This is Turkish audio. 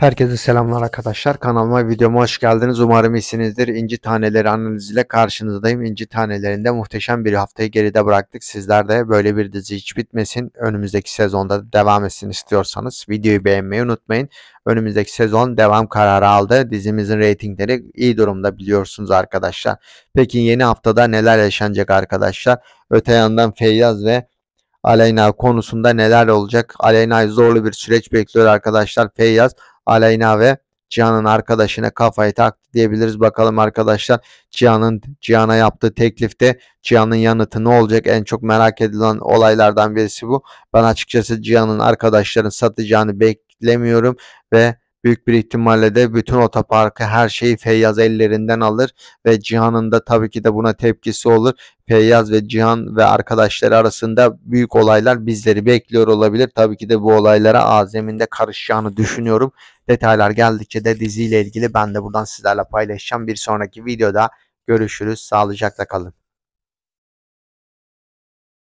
Herkese selamlar arkadaşlar. Kanalıma videoma hoş geldiniz. Umarım iyisinizdir. İnci taneleri analiziyle karşınızdayım. İnci tanelerinde muhteşem bir haftayı geride bıraktık. Sizler de böyle bir dizi hiç bitmesin. Önümüzdeki sezonda devam etsin istiyorsanız videoyu beğenmeyi unutmayın. Önümüzdeki sezon devam kararı aldı. Dizimizin reytingleri iyi durumda biliyorsunuz arkadaşlar. Peki yeni haftada neler yaşanacak arkadaşlar? Öte yandan Feyyaz ve Aleyna konusunda neler olacak? Aleyna'yı zorlu bir süreç bekliyor arkadaşlar. Feyyaz Aleyna ve Cihan'ın arkadaşına kafayı taktı diyebiliriz. Bakalım arkadaşlar Cihan'ın Cihan'a yaptığı teklifte Cihan'ın yanıtı ne olacak? En çok merak edilen olaylardan birisi bu. Ben açıkçası Cihan'ın arkadaşların satacağını beklemiyorum ve Büyük bir ihtimalle de bütün otoparkı her şeyi Feyyaz ellerinden alır ve Cihan'ın da tabii ki de buna tepkisi olur. Feyyaz ve Cihan ve arkadaşları arasında büyük olaylar bizleri bekliyor olabilir. Tabii ki de bu olaylara azeminde karışacağını düşünüyorum. Detaylar geldikçe de diziyle ilgili ben de buradan sizlerle paylaşacağım. Bir sonraki videoda görüşürüz. Sağlıcakla kalın.